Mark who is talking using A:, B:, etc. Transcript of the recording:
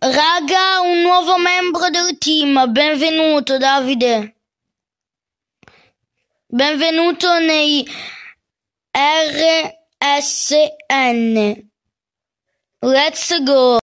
A: Raga, un nuovo membro del team, benvenuto Davide. Benvenuto nei RSN. Let's go.